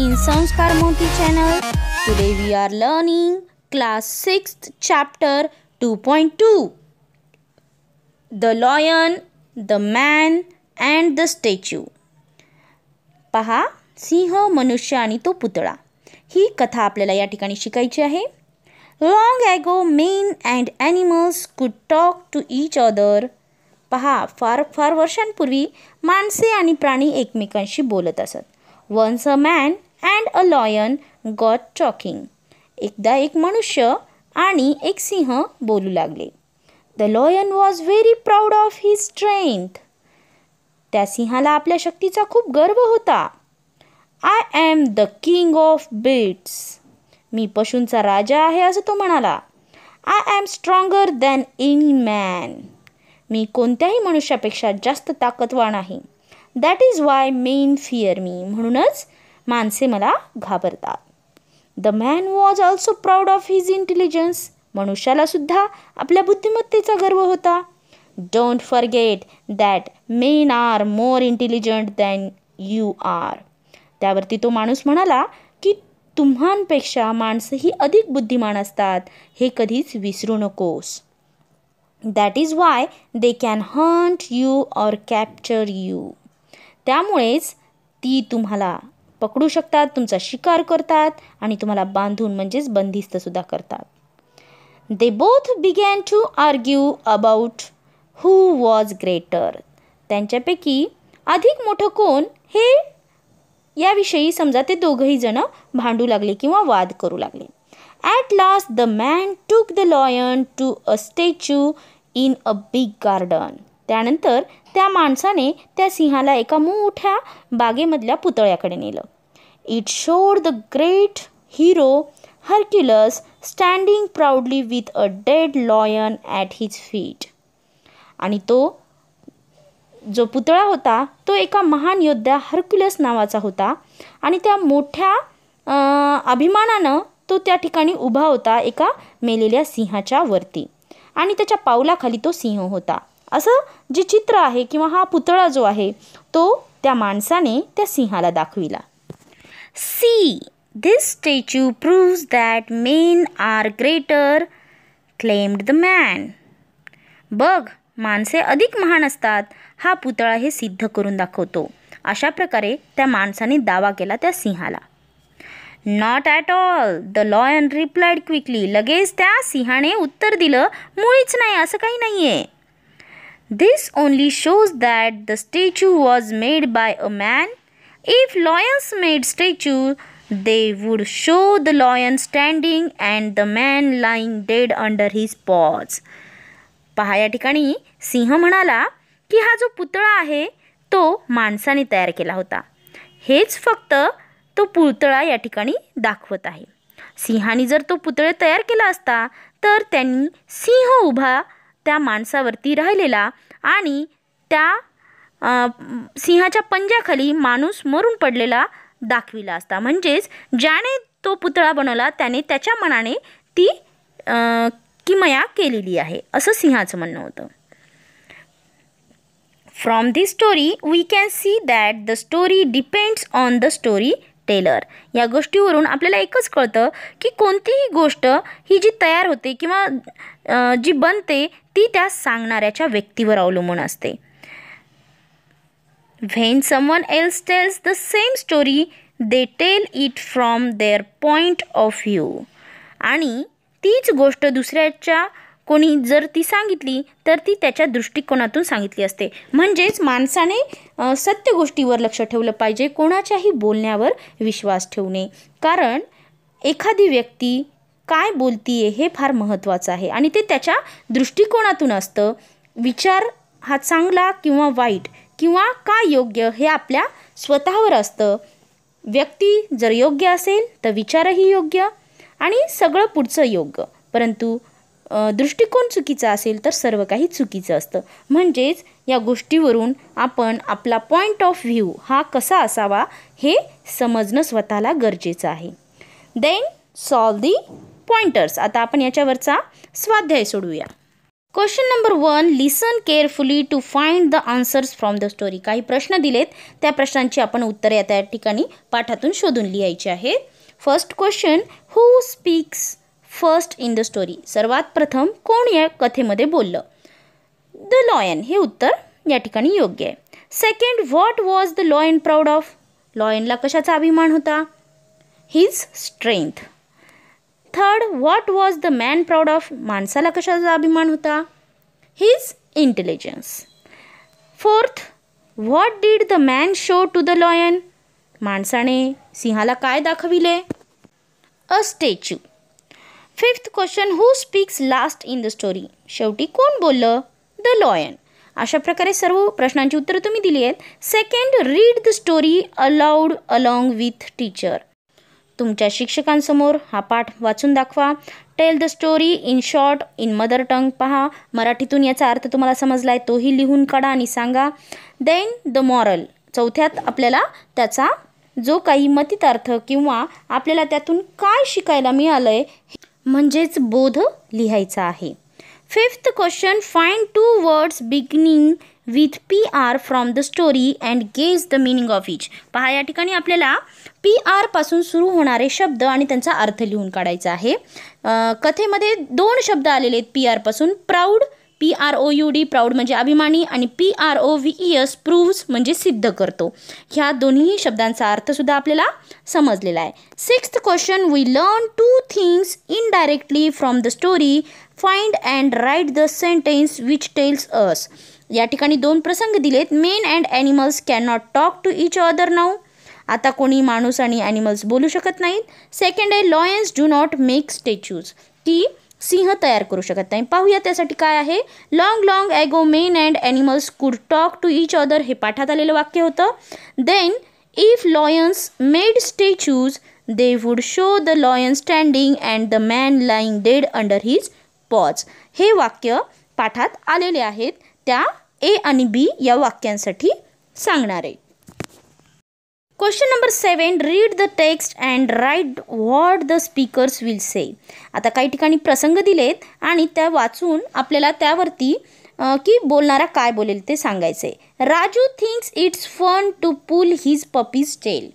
संस्कार Moti channel today we are learning class sixth chapter two point two the lion the man and the statue पहा सिंह मनुष्य आणि तो पुतळा ही कथा आपल्याला या ठिकाणी शिकायची आहे long ago men and animals could talk to each other पहा फार फार वर्षांपूर्वी माणसे आणि प्राणी एकमेकांशी बोलत असत once a man and a lion got talking एकदा एक मनुष्य आणि एक सिंह बोलू लागले the lion was very proud of he strength त्या सिंहाला आपल्या शक्तीचा खूप गर्व होता I am the king of beasts मी पशूंचा राजा आहे असं तो म्हणाला I am stronger than any man मी कोणत्याही मनुष्यापेक्षा जास्त ताकदवान आहे that is why men fear me म्हणूनच माणसे मला घाबरतात the man was also proud of his intelligence मनुष्याला सुद्धा आपल्या बुद्धिमत्तेचा गर्व होता don't forget that men are more intelligent than you are त्यावरती तो माणूस म्हणाला की तुम्हांपेक्षा माणसंही अधिक बुद्धिमान असतात हे कधीच विसरू नकोस that is why they can hunt you or capture you त्यामुळेच ती तुम्हाला पकडू शकतात तुमचा शिकार करतात आणि तुम्हाला बांधून म्हणजेच बंदिस्तसुद्धा करतात they both began to argue about who was greater त्यांच्यापैकी अधिक मोठं कोण हे याविषयी समजा ते दोघंही जणं भांडू लागले किंवा वाद करू लागले at last the man took the lion to a statue in a big garden त्यानंतर त्या माणसाने त्या सिंहाला एका मोठ्या बागेमधल्या पुतळ्याकडे नेलं it showed the great hero Hercules standing proudly with a dead lion at his feet आणि तो जो पुतळा होता तो एका महान योद्धा हर्क्युलस नावाचा होता आणि त्या मोठ्या अभिमानानं तो त्या ठिकाणी उभा होता एका मेलेल्या सिंहाच्या वरती आणि त्याच्या पावलाखाली तो सिंह होता असं जे चित्र आहे किंवा हा पुतळा जो आहे तो त्या माणसाने त्या सिंहाला दाखविला see this statue proves that men are greater claimed the man बघ माणसे अधिक महान असतात हा पुतळा हे सिद्ध करून दाखवतो अशा प्रकारे त्या माणसाने दावा केला त्या सिंहाला not at all the and replied quickly लगेच त्या सिंहाने उत्तर दिलं मुळीच नाही असं काही नाही आहे This only shows that the statue was made by a man. If lions made statue, they would show the lion standing and the man lying dead under his paws. पहा या ठिकाणी सिंह म्हणाला की हा जो पुतळा आहे तो माणसाने तयार केला होता हेच फक्त तो पुतळा या ठिकाणी दाखवत आहे सिंहाने जर तो पुतळे तयार केला असता तर त्यांनी सिंह उभा त्या माणसावरती राहिलेला आणि त्या सिंहाच्या पंजाखाली माणूस मरून पडलेला दाखविला असता म्हणजेच ज्याने तो पुतळा बनवला त्याने त्याच्या मनाने ती किमया केलेली आहे असं सिंहाचं म्हणणं होतं from the story we can see that the story depends on the storyteller या गोष्टीवरून आपल्याला एकच कळतं की कोणतीही गोष्ट ही जी तयार होते किंवा जी बनते ती त्या सांगणाऱ्याच्या व्यक्तीवर अवलंबून असते when someone else tells the same story they tell it from their point of view आणि तीच गोष्ट दुसऱ्याच्या कोणी जर ती सांगितली तर ती त्याच्या दृष्टिकोनातून सांगितली असते म्हणजेच माणसाने सत्य गोष्टीवर लक्ष ठेवलं पाहिजे कोणाच्याही बोलण्यावर विश्वास ठेवणे कारण एखादी व्यक्ती काय बोलतीये हे फार महत्त्वाचं आहे आणि ते त्याच्या दृष्टिकोनातून असतं विचार हा चांगला किंवा वाईट किंवा का योग्य हे आपल्या स्वतःवर असतं व्यक्ती जर योग्य असेल तर विचारही योग्य आणि सगळं पुढचं योग्य परंतु दृष्टिकोन चुकीचा असेल तर सर्व काही चुकीचं असतं म्हणजेच या गोष्टीवरून आपण आपला पॉईंट ऑफ व्ह्यू हा कसा असावा हे समजणं स्वतःला गरजेचं आहे देन सॉल्व दी पॉइंटर्स आता आपण याच्यावरचा स्वाध्याय सोडूया question number one listen carefully to find the answers from the story काही प्रश्न दिलेत त्या प्रश्नांची आपण उत्तरे त्या ठिकाणी पाठातून शोधून लिहायची आहे first question who speaks first in the story सर्वात प्रथम कोण या कथेमध्ये बोललं द लॉयन हे उत्तर या ठिकाणी योग्य आहे second what was the lion proud of लॉयनला कशाचा अभिमान होता his strength third what was the man proud of माणसाला कशाचा अभिमान होता his intelligence fourth what did the man show to the lion माणसाने सिंहाला काय दाखविले a statue fifth question who speaks last in the story शेवटी कोण बोललं द लॉयन अशा प्रकारे सर्व प्रश्नांची उत्तरं तुम्ही दिली आहेत second read the story aloud along with teacher तुमच्या शिक्षकांसमोर हा पाठ वाचून दाखवा tell the story in short in mother tongue पहा मराठीतून याचा अर्थ तुम्हाला समजला आहे तोही लिहून काढा आणि सांगा देन द मॉरल चौथ्यात आपल्याला त्याचा जो काही मतितार्थ किंवा आपल्याला त्यातून काय शिकायला मिळालं आहे म्हणजेच बोध लिहायचा आहे fifth question find two words beginning with P R from the story and guess the meaning of each पहा या ठिकाणी आपल्याला पी आरपासून सुरू होणारे शब्द आणि त्यांचा अर्थ लिहून काढायचा आहे कथेमध्ये दोन शब्द आलेले आहेत पी आरपासून proud P R O U D proud म्हणजे अभिमानी आणि P R O V E S proves म्हणजे सिद्ध करतो ह्या दोन्ही शब्दांचा अर्थसुद्धा आपल्याला समजलेला आहे sixth question we learn two things indirectly from the story find and write the sentence which tells us या ठिकाणी दोन प्रसंग दिलेत men and animals can not talk to each other now आता कोणी माणूस आणि ॲनिमल्स बोलू शकत नाहीत सेकंड आहे lions do not make statues की सिंह तयार करू शकत नाही पाहूया त्यासाठी काय आहे long long ago men and animals could talk to each other हे पाठात आलेलं वाक्य होतं then if lions made statues they would show the lions standing and the man lying dead under his paws हे वाक्य पाठात आलेले आहेत त्या ए आणि बी या वाक्यांसाठी सांगणार आहे question number seven read the text and write what the speakers will say आता काही ठिकाणी प्रसंग दिलेत आणि त्या वाचून आपल्याला त्यावरती की बोलणारा काय बोलेल ते सांगायचं आहे Raju thinks it's fun to pull his puppy's tail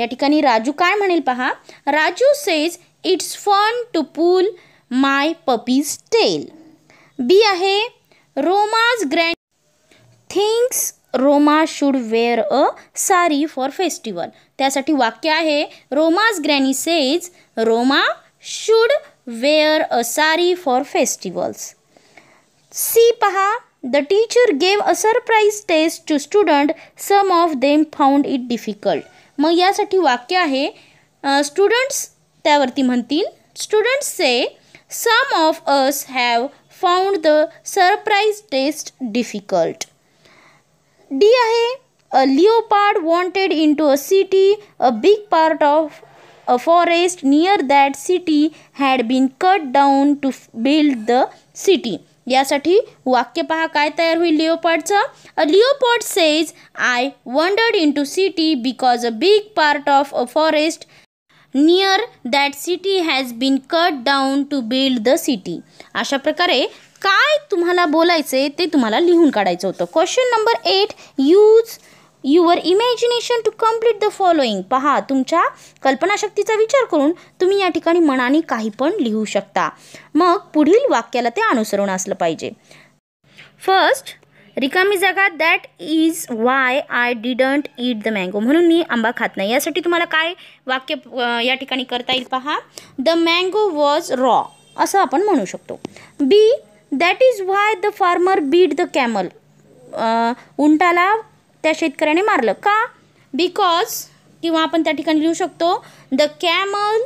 या ठिकाणी राजू काय म्हणेल पहा Raju says it's fun to pull my puppy's tail B आहे Roma's grand thinks Roma should wear a sari for festival त्यासाठी वाक्य आहे Roma's granny says Roma should wear a sari for festivals C पहा the teacher gave a surprise test to student some of them found it difficult मग यासाठी वाक्य आहे students त्यावरती म्हणतील students say some of us have found the surprise test difficult D आहे a leopard wanted into a city a big part of a forest near that city had been cut down to build the city यासाठी वाक्य पहा काय तयार होईल लिओपार्डचं a leopard says I wandered into city because a big part of a forest near that city has bin cut down to build the city अशा प्रकारे काय तुम्हाला बोलायचे ते तुम्हाला लिहून काढायचं होतं question number eight use your imagination to complete the following पहा तुमच्या कल्पनाशक्तीचा विचार करून तुम्ही या ठिकाणी मनाने काही पण लिहू शकता मग पुढील वाक्याला ते अनुसरून असलं पाहिजे फर्स्ट रिकामी जागा that is why I didn't eat the mango म्हणून मी आंबा खात नाही यासाठी तुम्हाला काय वाक्य या ठिकाणी करता येईल पहा द मँगो वॉज रॉ असं आपण म्हणू शकतो B that is why the farmer beat the camel उंटाला त्या शेतकऱ्याने मारलं का बिकॉज किंवा आपण त्या ठिकाणी लिहू शकतो the camel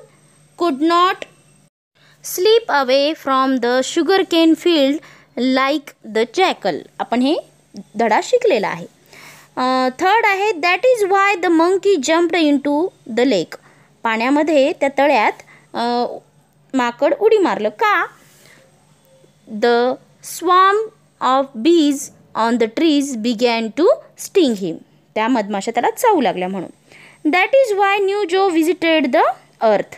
could not sleep away from the sugar cane field like the jackal आपण हे धडा शिकलेला आहे थर्ड uh, आहे that is why the monkey jumped into the lake पाण्यामध्ये त्या तळ्यात uh, माकड उडी मारलं का the swarm of bees on the trees began to sting him त्या मधमाशा त्याला चावू लागल्या म्हणून that is why new Joe visited the earth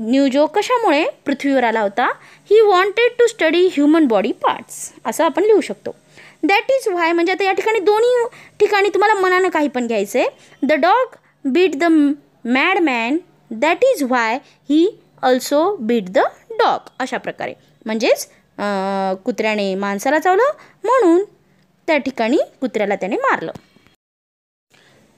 new जो कशामुळे पृथ्वीवर आला होता he wanted to study human body parts असं आपण लिहू शकतो दॅट इज व्हाय म्हणजे आता या ठिकाणी दोन्ही ठिकाणी तुम्हाला मनानं काही पण घ्यायचं आहे the dog beat the mad man that is why he also beat the dog अशा प्रकारे म्हणजेच कुत्र्याने माणसाला चावलं म्हणून त्या ठिकाणी कुत्र्याला त्याने मारलं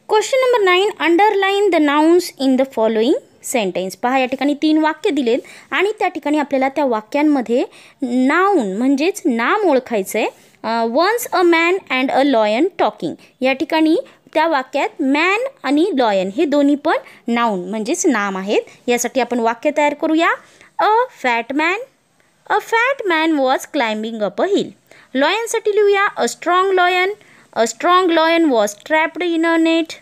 question number nine underline the nouns in the following sentence पहा या ठिकाणी तीन वाक्य दिलेत आणि त्या ठिकाणी आपल्याला त्या वाक्यांमध्ये नाऊन म्हणजेच नाम ओळखायचं आहे once a man and a lion talking या ठिकाणी त्या वाक्यात मॅन आणि लॉयन हे दोन्ही पण नाऊन म्हणजेच नाम आहेत यासाठी आपण वाक्य तयार करूया a fat man a fat man was climbing up a hill लॉयनसाठी लिहूया a strong lion a strong lion was trapped in a net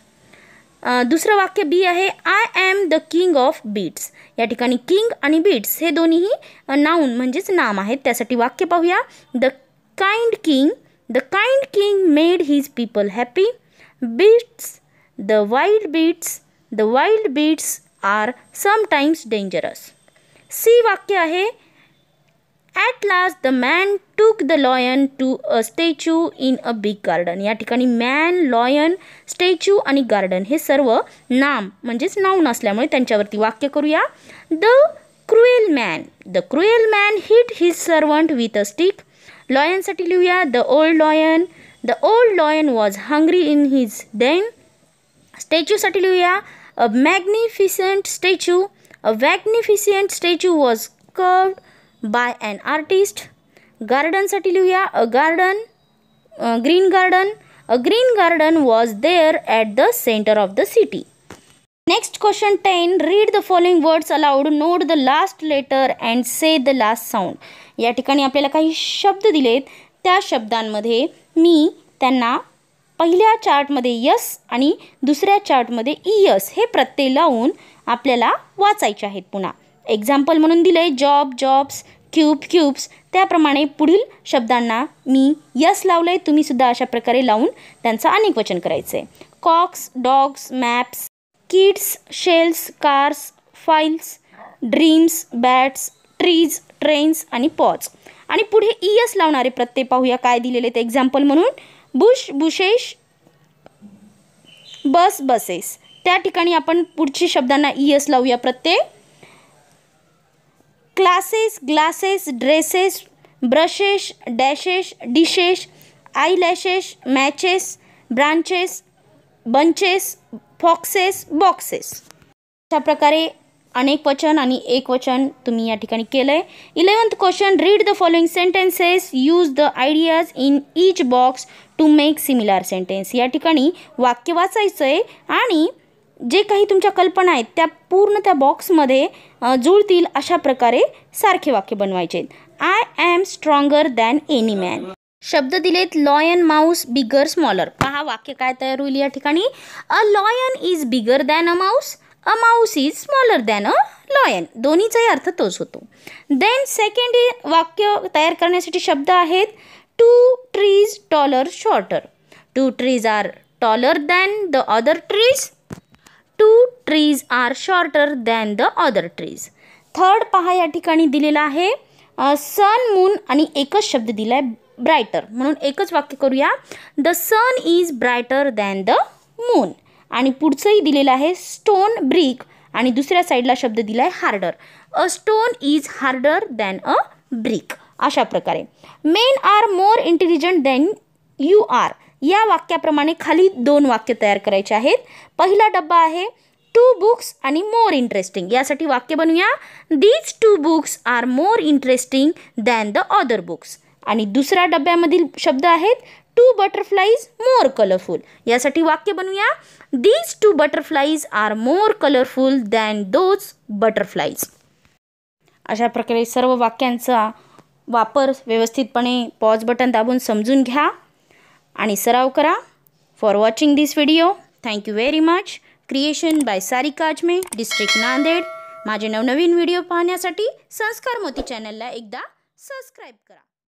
दुसरं वाक्य बी आहे I am the king of beasts या ठिकाणी किंग आणि बीट्स हे दोन्हीही नाऊन म्हणजेच नाम आहेत त्यासाठी वाक्य पाहूया the kind king the kind king made his people happy beasts the wild beasts the wild beasts are sometimes dangerous C वाक्य आहे at last the man took the lion to a statue in a big garden या ठिकाणी man lion statue आणि garden हे सर्व नाम म्हणजेच नाव नसल्यामुळे त्यांच्यावरती वाक्य करूया the cruel man the cruel man hit his servant with a stick लॉयनसाठी लिहूया the old lion the old lion was hungry in his den स्टॅच्यूसाठी लिहूया a magnificent statue a magnificent statue was carved by an artist गार्डनसाठी लिहूया a garden green garden a green garden was there at the centre of the city next question ten read the following words aloud note the last letter and say the last sound या ठिकाणी आपल्याला काही शब्द दिलेत त्या शब्दांमध्ये मी त्यांना पहिल्या चार्टमध्ये यस आणि दुसऱ्या चार्टमध्ये ई यस हे प्रत्यय लावून आपल्याला वाचायचे आहेत पुन्हा एक्झाम्पल म्हणून दिले जॉब जॉब्स क्यूब क्यूब्स त्याप्रमाणे पुढील शब्दांना मी यस लावलं आहे तुम्हीसुद्धा अशा प्रकारे लावून त्यांचं अनेक वचन करायचं आहे cocks dogs maps kids shells cars files dreams bats trees trains आणि पॉज आणि पुढे ई e एस लावणारे प्रत्यय पाहूया काय दिलेले ते एक्झाम्पल म्हणून बुश बुशेश बस बसेस त्या ठिकाणी आपण पुढची शब्दांना ई e एस लावूया प्रत्यय classes glasses dresses brushes dashes dishes eyelashes matches branches bunches foxes boxes अशा प्रकारे अनेक वचन आणि एक वचन तुम्ही या ठिकाणी केलं आहे eleventh question read the following sentences use the ideas in each box to make similar sentence या ठिकाणी वाक्य वाचायचं आहे आणि जे काही तुमच्या कल्पना आहेत त्या पूर्ण त्या बॉक्समध्ये जुळतील अशा प्रकारे सारखे वाक्य बनवायचे I am stronger than any man शब्द दिलेत लॉयन माऊस बिगर स्मॉलर पहा वाक्य काय तयार होईल या ठिकाणी a lion is bigger than a mouse a mouse is smaller than a lion दोन्हीचाही अर्थ तोच होतो देन सेकंड वाक्य तयार करण्यासाठी शब्द आहेत two trees taller shorter two trees are taller than the other trees two trees are shorter than the other trees third पहा या ठिकाणी दिलेला आहे सन मून आणि एकच शब्द दिला आहे ब्रायटर म्हणून एकच वाक्य करूया the sun is brighter than the moon आणि पुढचंही दिलेलं आहे स्टोन ब्रिक आणि दुसऱ्या साईडला शब्द दिला आहे harder a stone is harder than a brick अशा प्रकारे men are more intelligent than you are या वाक्याप्रमाणे खाली दोन वाक्य तयार करायचे आहेत पहिला डब्बा आहे टू बुक्स आणि मोर इंटरेस्टिंग यासाठी वाक्य बनवूया these two books are more interesting than the other books आणि दुसऱ्या डब्यामधील शब्द आहेत टू बटरफ्लाईज मोर कलरफुल यासाठी वाक्य बनवूया these two butterflies are more colourful than those butterflies अशा प्रकारे सर्व वाक्यांचा वापर व्यवस्थितपणे पॉज बटन दाबून समजून घ्या आणि सराव करा for watching this video thank you very much creation by सारी काजमे डिस्ट्रिक्ट नांदेड माझे नवनवीन व्हिडिओ पाहण्यासाठी संस्कार मोती चॅनलला एकदा सबस्क्राईब करा